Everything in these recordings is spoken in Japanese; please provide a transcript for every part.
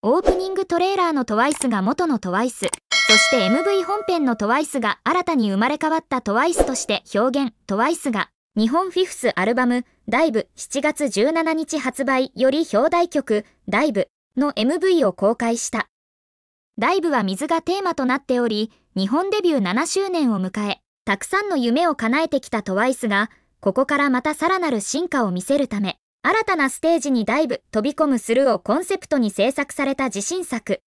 オープニングトレーラーの TWICE が元の TWICE そして MV 本編の TWICE が新たに生まれ変わった TWICE として表現 TWICE が日本フィフスアルバム「ダイブ7月17日発売より表題曲「ダイブの MV を公開したダイブは水がテーマとなっており日本デビュー7周年を迎えたくさんの夢を叶えてきた TWICE がここからまたさらなる進化を見せるため新たなステージにダイブ飛び込むするをコンセプトに制作された自信作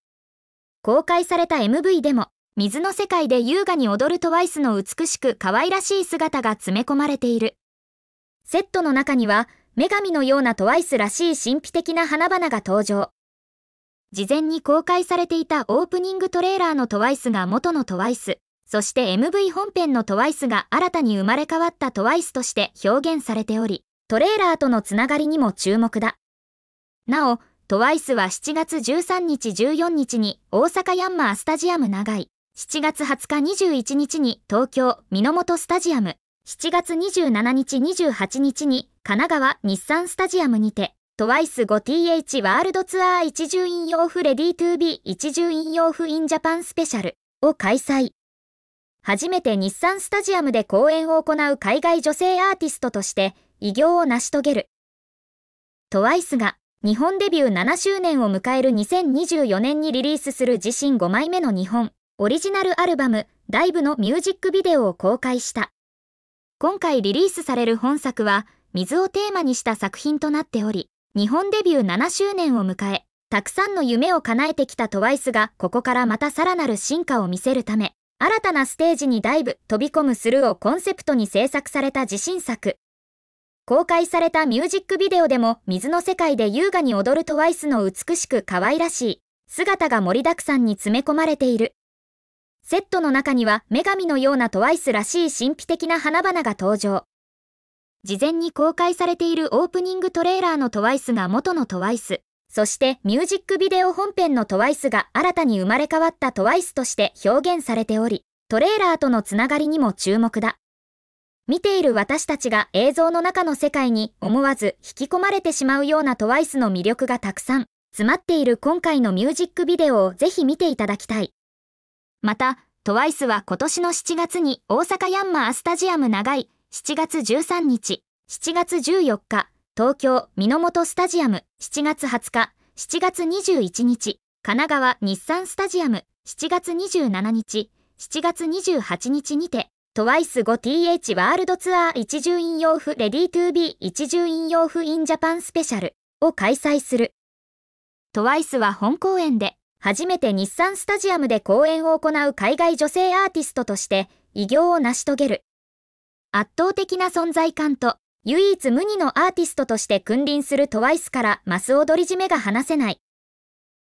公開された MV でも水の世界で優雅に踊る TWICE の美しく可愛らしい姿が詰め込まれているセットの中には女神のようなトワイスらしい神秘的な花々が登場事前に公開されていたオープニングトレーラーの TWICE が元の TWICE そして MV 本編の TWICE が新たに生まれ変わった TWICE として表現されておりトレーラーとのつながりにも注目だ。なお、トワイスは7月13日14日に大阪ヤンマースタジアム長居、7月20日21日に東京水元スタジアム、7月27日28日に神奈川日産スタジアムにて、トワイス5 t h ワールドツアー一重引用譜レディー 2B 一重引用譜インジャパンスペシャルを開催。初めて日産スタジアムで公演を行う海外女性アーティストとして、偉業を成し遂げる。TWICE が日本デビュー7周年を迎える2024年にリリースする自身5枚目の日本オリジナルアルバムダイブのミュージックビデオを公開した。今回リリースされる本作は水をテーマにした作品となっており、日本デビュー7周年を迎え、たくさんの夢を叶えてきた TWICE がここからまたさらなる進化を見せるため、新たなステージにダイブ飛び込むスルーをコンセプトに制作された自信作。公開されたミュージックビデオでも水の世界で優雅に踊るトワイスの美しく可愛らしい姿が盛りだくさんに詰め込まれている。セットの中には女神のようなトワイスらしい神秘的な花々が登場。事前に公開されているオープニングトレーラーのトワイスが元のトワイス、そしてミュージックビデオ本編のトワイスが新たに生まれ変わったトワイスとして表現されており、トレーラーとのつながりにも注目だ。見ている私たちが映像の中の世界に思わず引き込まれてしまうようなトワイスの魅力がたくさん詰まっている今回のミュージックビデオをぜひ見ていただきたい。また、トワイスは今年の7月に大阪ヤンマースタジアム長い7月13日、7月14日、東京モトスタジアム7月20日、7月21日、神奈川日産スタジアム7月27日、7月28日にて TWICE5TH ワールドツアー一重引用譜レディートゥービー一重引用譜インジャパンスペシャルを開催する。トワイスは本公演で初めて日産スタジアムで公演を行う海外女性アーティストとして偉業を成し遂げる。圧倒的な存在感と唯一無二のアーティストとして君臨する TWICE からマス踊り締めが離せない。